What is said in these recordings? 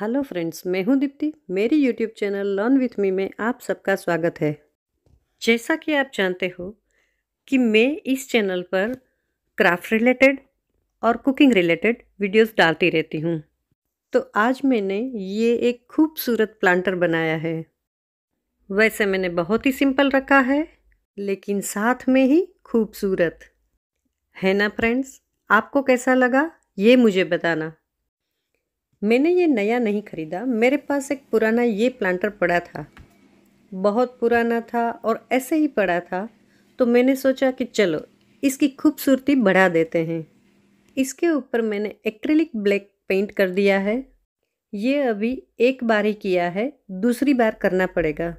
Hello friends मैं हूं दीप्ति मेरी YouTube channel learn with me में आप सबका स्वागत है जैसा कि आप जानते हो कि मैं इस चैनल पर क्राफ्ट रिलेटेड और कुकिंग रिलेटेड वीडियोस डालती रहती हूं। तो आज मैंने ये एक खूबसूरत प्लांटर बनाया है वैसे मैंने बहुत ही सिंपल रखा है लेकिन साथ में ही खूबसूरत है ना फ्रेंड्स आपको कैसा लगा ये मुझे बताना मैंने ये नया नहीं खरीदा मेरे पास एक पुराना ये प्लांटर पड़ा था बहुत पुराना था और ऐसे ही पड़ा था तो मैंने सोचा कि चलो इसकी खूबसूरती बढ़ा देते हैं इसके ऊपर मैंने एक्रेलिक ब्लैक पेंट कर दिया है ये अभी एक बार ही किया है दूसरी बार करना पड़ेगा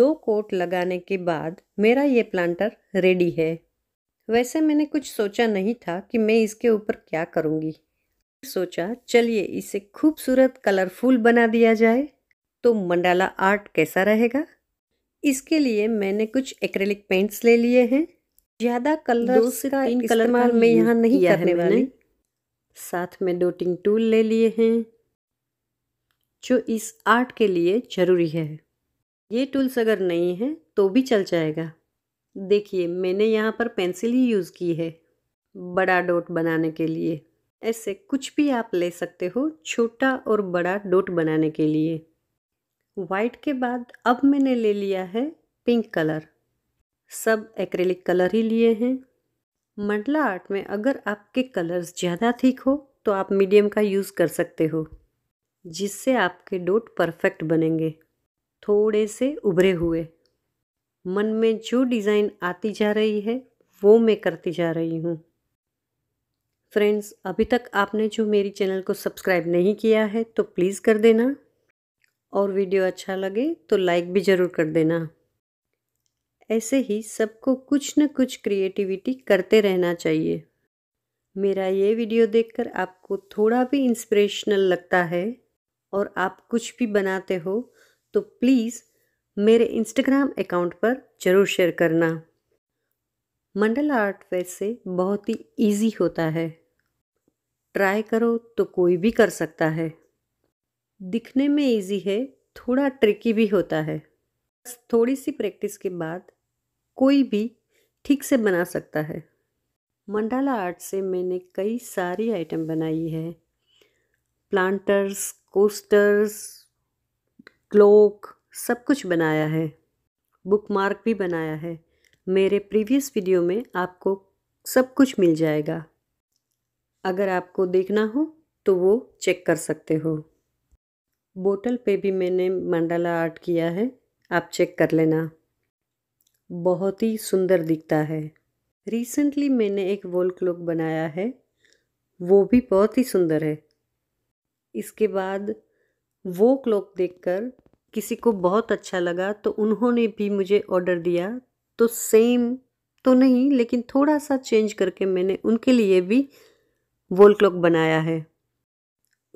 दो कोट लगाने के बाद मेरा ये प्लांटर रेडी है वैसे मैंने कुछ सोचा नहीं था कि मैं इसके ऊपर क्या करूँगी सोचा चलिए इसे खूबसूरत कलरफुल बना दिया जाए तो मंडाला आर्ट कैसा रहेगा इसके लिए मैंने कुछ एक्रेलिक पेंट्स ले लिए हैं ज़्यादा कलर का इन कलर में यहाँ नहीं करने वाली साथ में डोटिंग टूल ले लिए हैं जो इस आर्ट के लिए ज़रूरी है ये टूल्स अगर नहीं है तो भी चल जाएगा देखिए मैंने यहाँ पर पेंसिल ही यूज़ की है बड़ा डोट बनाने के लिए ऐसे कुछ भी आप ले सकते हो छोटा और बड़ा डोट बनाने के लिए वाइट के बाद अब मैंने ले लिया है पिंक कलर सब एक्रेलिक कलर ही लिए हैं मंडला आर्ट में अगर आपके कलर्स ज़्यादा ठीक हो तो आप मीडियम का यूज़ कर सकते हो जिससे आपके डोट परफेक्ट बनेंगे थोड़े से उभरे हुए मन में जो डिज़ाइन आती जा रही है वो मैं करती जा रही हूँ फ्रेंड्स अभी तक आपने जो मेरी चैनल को सब्सक्राइब नहीं किया है तो प्लीज़ कर देना और वीडियो अच्छा लगे तो लाइक भी ज़रूर कर देना ऐसे ही सबको कुछ न कुछ क्रिएटिविटी करते रहना चाहिए मेरा ये वीडियो देखकर आपको थोड़ा भी इंस्पिरेशनल लगता है और आप कुछ भी बनाते हो तो प्लीज़ मेरे इंस्टाग्राम अकाउंट पर ज़रूर शेयर करना मंडल आर्ट वैसे बहुत ही इजी होता है ट्राई करो तो कोई भी कर सकता है दिखने में इजी है थोड़ा ट्रिकी भी होता है बस थोड़ी सी प्रैक्टिस के बाद कोई भी ठीक से बना सकता है मंडाला आर्ट से मैंने कई सारी आइटम बनाई है प्लांटर्स कोस्टर्स क्लोक सब कुछ बनाया है बुकमार्क भी बनाया है मेरे प्रीवियस वीडियो में आपको सब कुछ मिल जाएगा अगर आपको देखना हो तो वो चेक कर सकते हो बोतल पे भी मैंने मंडाला आर्ट किया है आप चेक कर लेना बहुत ही सुंदर दिखता है रिसेंटली मैंने एक वॉल क्लॉक बनाया है वो भी बहुत ही सुंदर है इसके बाद वो क्लॉक देखकर किसी को बहुत अच्छा लगा तो उन्होंने भी मुझे ऑर्डर दिया तो सेम तो नहीं लेकिन थोड़ा सा चेंज करके मैंने उनके लिए भी वॉल क्लॉक बनाया है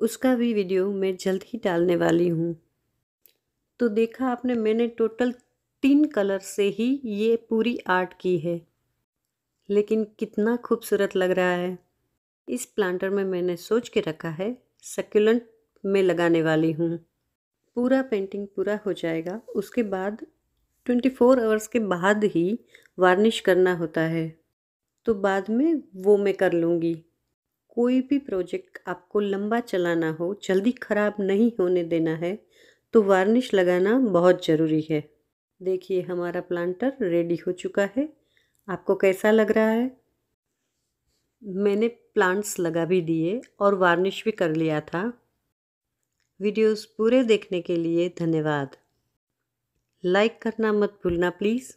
उसका भी वीडियो मैं जल्द ही डालने वाली हूँ तो देखा आपने मैंने टोटल तीन कलर से ही ये पूरी आर्ट की है लेकिन कितना खूबसूरत लग रहा है इस प्लांटर में मैंने सोच के रखा है सक्यूलेंट में लगाने वाली हूँ पूरा पेंटिंग पूरा हो जाएगा उसके बाद 24 आवर्स के बाद ही वार्निश करना होता है तो बाद में वो मैं कर लूँगी कोई भी प्रोजेक्ट आपको लंबा चलाना हो जल्दी ख़राब नहीं होने देना है तो वार्निश लगाना बहुत ज़रूरी है देखिए हमारा प्लांटर रेडी हो चुका है आपको कैसा लग रहा है मैंने प्लांट्स लगा भी दिए और वार्निश भी कर लिया था वीडियोस पूरे देखने के लिए धन्यवाद लाइक करना मत भूलना प्लीज़